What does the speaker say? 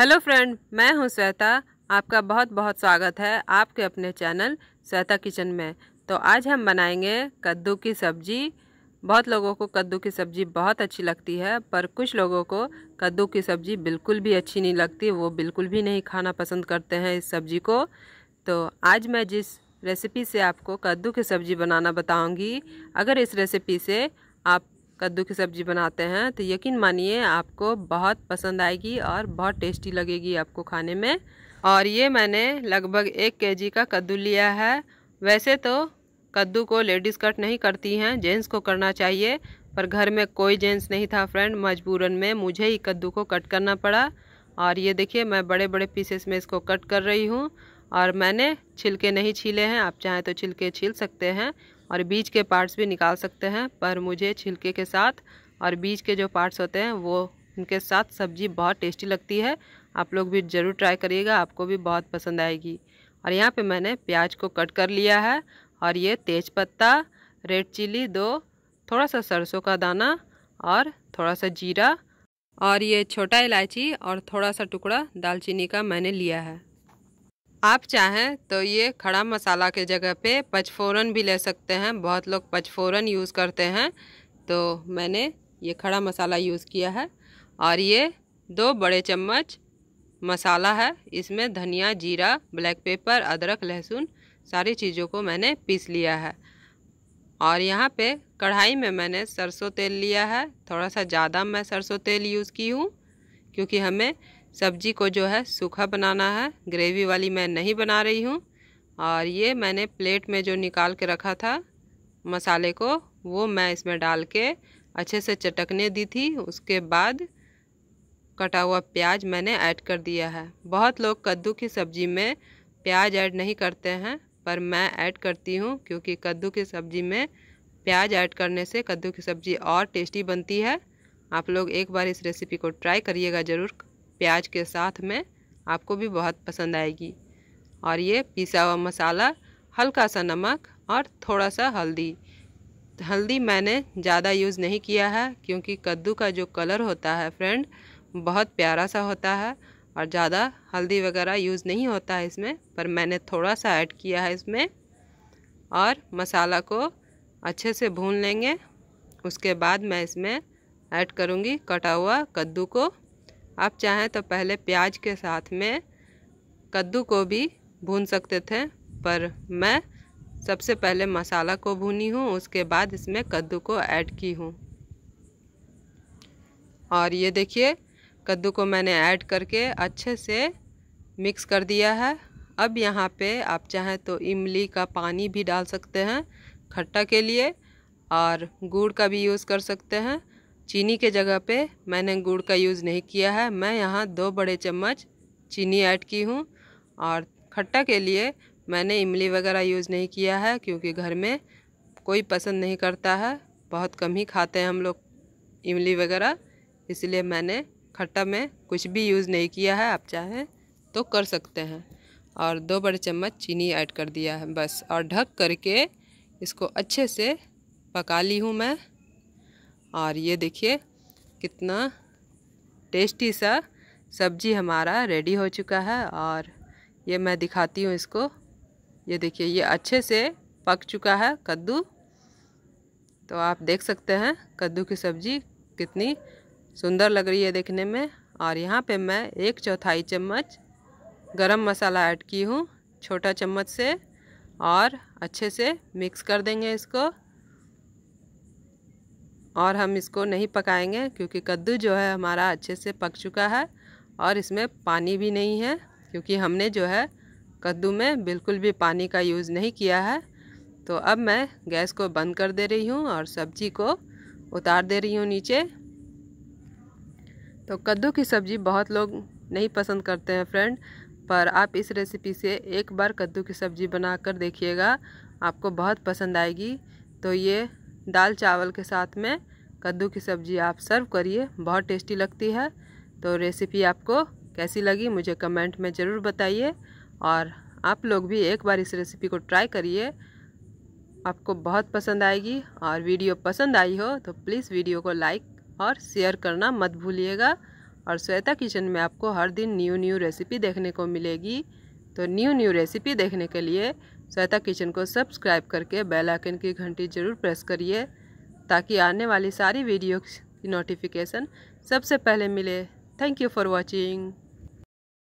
hello friend मैं हूं श्वेता आपका बहुत बहुत स्वागत है आपके अपने चैनल श्वेता किचन में तो आज हम बनाएंगे कद्दू की सब्ज़ी बहुत लोगों को कद्दू की सब्ज़ी बहुत अच्छी लगती है पर कुछ लोगों को कद्दू की सब्ज़ी बिल्कुल भी अच्छी नहीं लगती वो बिल्कुल भी नहीं खाना पसंद करते हैं इस सब्ज़ी को तो आज मैं जिस रेसिपी से आपको कद्दू की सब्ज़ी बनाना बताऊँगी अगर इस रेसिपी से आप कद्दू की सब्ज़ी बनाते हैं तो यकीन मानिए आपको बहुत पसंद आएगी और बहुत टेस्टी लगेगी आपको खाने में और ये मैंने लगभग एक केजी का कद्दू लिया है वैसे तो कद्दू को लेडीज़ कट नहीं करती हैं जेंट्स को करना चाहिए पर घर में कोई जेंट्स नहीं था फ्रेंड मजबूरन में मुझे ही कद्दू को कट करना पड़ा और ये देखिए मैं बड़े बड़े पीसेस में इसको कट कर रही हूँ और मैंने छिलके नहीं छीले हैं आप चाहें तो छिलके छील सकते हैं और बीज के पार्ट्स भी निकाल सकते हैं पर मुझे छिलके के साथ और बीज के जो पार्ट्स होते हैं वो उनके साथ सब्जी बहुत टेस्टी लगती है आप लोग भी ज़रूर ट्राई करिएगा आपको भी बहुत पसंद आएगी और यहाँ पे मैंने प्याज को कट कर लिया है और ये तेज पत्ता रेड चिली दो थोड़ा सा सरसों का दाना और थोड़ा सा जीरा और ये छोटा इलायची और थोड़ा सा टुकड़ा दालचीनी का मैंने लिया है आप चाहें तो ये खड़ा मसाला के जगह पे पचफोरन भी ले सकते हैं बहुत लोग पचफोरन यूज़ करते हैं तो मैंने ये खड़ा मसाला यूज़ किया है और ये दो बड़े चम्मच मसाला है इसमें धनिया जीरा ब्लैक पेपर अदरक लहसुन सारी चीज़ों को मैंने पीस लिया है और यहाँ पे कढ़ाई में मैंने सरसों तेल लिया है थोड़ा सा ज़्यादा मैं सरसों तेल यूज़ की हूँ क्योंकि हमें सब्जी को जो है सूखा बनाना है ग्रेवी वाली मैं नहीं बना रही हूँ और ये मैंने प्लेट में जो निकाल के रखा था मसाले को वो मैं इसमें डाल के अच्छे से चटकने दी थी उसके बाद कटा हुआ प्याज मैंने ऐड कर दिया है बहुत लोग कद्दू की सब्ज़ी में प्याज ऐड नहीं करते हैं पर मैं ऐड करती हूँ क्योंकि कद्दू की सब्ज़ी में प्याज ऐड करने से कद्दू की सब्ज़ी और टेस्टी बनती है आप लोग एक बार इस रेसिपी को ट्राई करिएगा ज़रूर प्याज के साथ में आपको भी बहुत पसंद आएगी और ये पिसा हुआ मसाला हल्का सा नमक और थोड़ा सा हल्दी हल्दी मैंने ज़्यादा यूज़ नहीं किया है क्योंकि कद्दू का जो कलर होता है फ्रेंड बहुत प्यारा सा होता है और ज़्यादा हल्दी वगैरह यूज़ नहीं होता है इसमें पर मैंने थोड़ा सा ऐड किया है इसमें और मसाला को अच्छे से भून लेंगे उसके बाद मैं इसमें ऐड करूँगी कटा हुआ कद्दू को आप चाहें तो पहले प्याज के साथ में कद्दू को भी भून सकते थे पर मैं सबसे पहले मसाला को भूनी हूँ उसके बाद इसमें कद्दू को ऐड की हूँ और ये देखिए कद्दू को मैंने ऐड करके अच्छे से मिक्स कर दिया है अब यहाँ पे आप चाहें तो इमली का पानी भी डाल सकते हैं खट्टा के लिए और गुड़ का भी यूज़ कर सकते हैं चीनी के जगह पे मैंने गुड़ का यूज़ नहीं किया है मैं यहाँ दो बड़े चम्मच चीनी ऐड की हूँ और खट्टा के लिए मैंने इमली वगैरह यूज़ नहीं किया है क्योंकि घर में कोई पसंद नहीं करता है बहुत कम ही खाते हैं हम लोग इमली वगैरह इसलिए मैंने खट्टा में कुछ भी यूज़ नहीं किया है आप चाहें तो कर सकते हैं और दो बड़े चम्मच चीनी ऐड कर दिया है बस और ढक करके इसको अच्छे से पका ली हूँ मैं और ये देखिए कितना टेस्टी सा सब्जी हमारा रेडी हो चुका है और ये मैं दिखाती हूँ इसको ये देखिए ये अच्छे से पक चुका है कद्दू तो आप देख सकते हैं कद्दू की सब्ज़ी कितनी सुंदर लग रही है देखने में और यहाँ पे मैं एक चौथाई चम्मच गरम मसाला ऐड की हूँ छोटा चम्मच से और अच्छे से मिक्स कर देंगे इसको और हम इसको नहीं पकाएंगे क्योंकि कद्दू जो है हमारा अच्छे से पक चुका है और इसमें पानी भी नहीं है क्योंकि हमने जो है कद्दू में बिल्कुल भी पानी का यूज़ नहीं किया है तो अब मैं गैस को बंद कर दे रही हूँ और सब्जी को उतार दे रही हूँ नीचे तो कद्दू की सब्ज़ी बहुत लोग नहीं पसंद करते हैं फ्रेंड पर आप इस रेसिपी से एक बार कद्दू की सब्ज़ी बना कर देखिएगा आपको बहुत पसंद आएगी तो ये दाल चावल के साथ में कद्दू की सब्ज़ी आप सर्व करिए बहुत टेस्टी लगती है तो रेसिपी आपको कैसी लगी मुझे कमेंट में ज़रूर बताइए और आप लोग भी एक बार इस रेसिपी को ट्राई करिए आपको बहुत पसंद आएगी और वीडियो पसंद आई हो तो प्लीज़ वीडियो को लाइक और शेयर करना मत भूलिएगा और श्वेता किचन में आपको हर दिन न्यू न्यू रेसिपी देखने को मिलेगी तो न्यू न्यू रेसिपी देखने के लिए श्वेता किचन को सब्सक्राइब करके बेल आइकन की घंटी ज़रूर प्रेस करिए ताकि आने वाली सारी वीडियो की नोटिफिकेशन सबसे पहले मिले थैंक यू फॉर वॉचिंग